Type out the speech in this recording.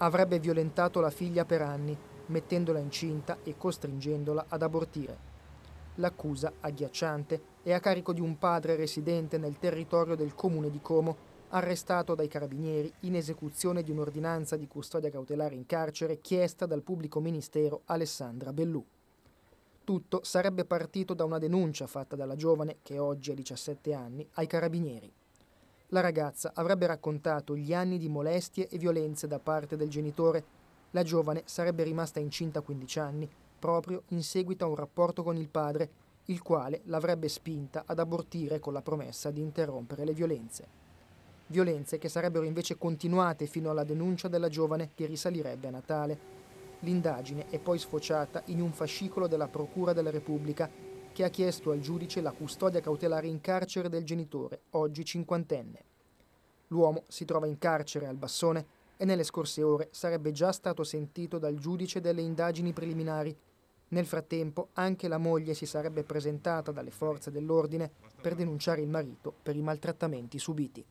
Avrebbe violentato la figlia per anni, mettendola incinta e costringendola ad abortire. L'accusa, agghiacciante, è a carico di un padre residente nel territorio del comune di Como, arrestato dai carabinieri in esecuzione di un'ordinanza di custodia cautelare in carcere chiesta dal pubblico ministero Alessandra Bellù. Tutto sarebbe partito da una denuncia fatta dalla giovane, che oggi ha 17 anni, ai carabinieri. La ragazza avrebbe raccontato gli anni di molestie e violenze da parte del genitore. La giovane sarebbe rimasta incinta a 15 anni, proprio in seguito a un rapporto con il padre, il quale l'avrebbe spinta ad abortire con la promessa di interrompere le violenze. Violenze che sarebbero invece continuate fino alla denuncia della giovane che risalirebbe a Natale. L'indagine è poi sfociata in un fascicolo della Procura della Repubblica che ha chiesto al giudice la custodia cautelare in carcere del genitore, oggi cinquantenne. L'uomo si trova in carcere al Bassone e nelle scorse ore sarebbe già stato sentito dal giudice delle indagini preliminari. Nel frattempo anche la moglie si sarebbe presentata dalle forze dell'ordine per denunciare il marito per i maltrattamenti subiti.